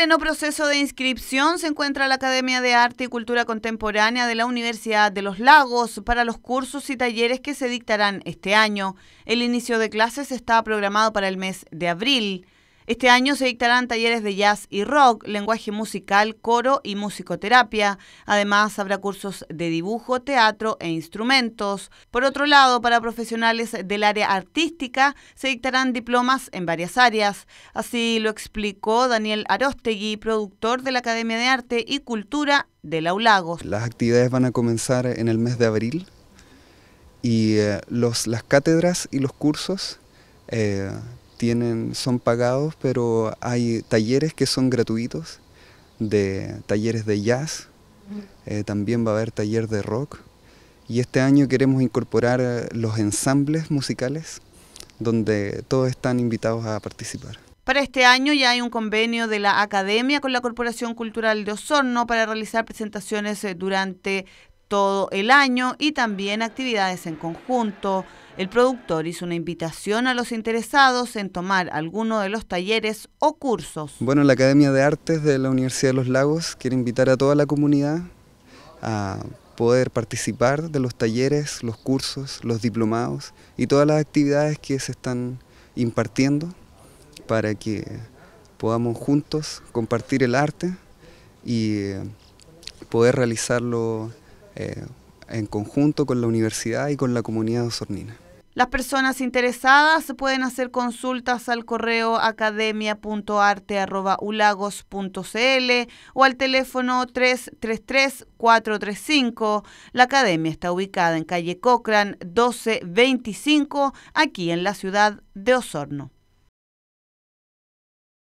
pleno proceso de inscripción se encuentra la Academia de Arte y Cultura Contemporánea de la Universidad de los Lagos para los cursos y talleres que se dictarán este año. El inicio de clases está programado para el mes de abril. Este año se dictarán talleres de jazz y rock, lenguaje musical, coro y musicoterapia. Además, habrá cursos de dibujo, teatro e instrumentos. Por otro lado, para profesionales del área artística se dictarán diplomas en varias áreas. Así lo explicó Daniel Arostegui, productor de la Academia de Arte y Cultura de Laulagos. Las actividades van a comenzar en el mes de abril y eh, los, las cátedras y los cursos eh, son pagados, pero hay talleres que son gratuitos, de talleres de jazz, eh, también va a haber taller de rock. Y este año queremos incorporar eh, los ensambles musicales, donde todos están invitados a participar. Para este año ya hay un convenio de la Academia con la Corporación Cultural de Osorno para realizar presentaciones eh, durante todo el año y también actividades en conjunto. El productor hizo una invitación a los interesados en tomar alguno de los talleres o cursos. Bueno, la Academia de Artes de la Universidad de los Lagos quiere invitar a toda la comunidad a poder participar de los talleres, los cursos, los diplomados y todas las actividades que se están impartiendo para que podamos juntos compartir el arte y eh, poder realizarlo eh, en conjunto con la universidad y con la comunidad osornina. Las personas interesadas pueden hacer consultas al correo academia.arte.ulagos.cl o al teléfono 333-435. La academia está ubicada en calle Cochran 1225, aquí en la ciudad de Osorno.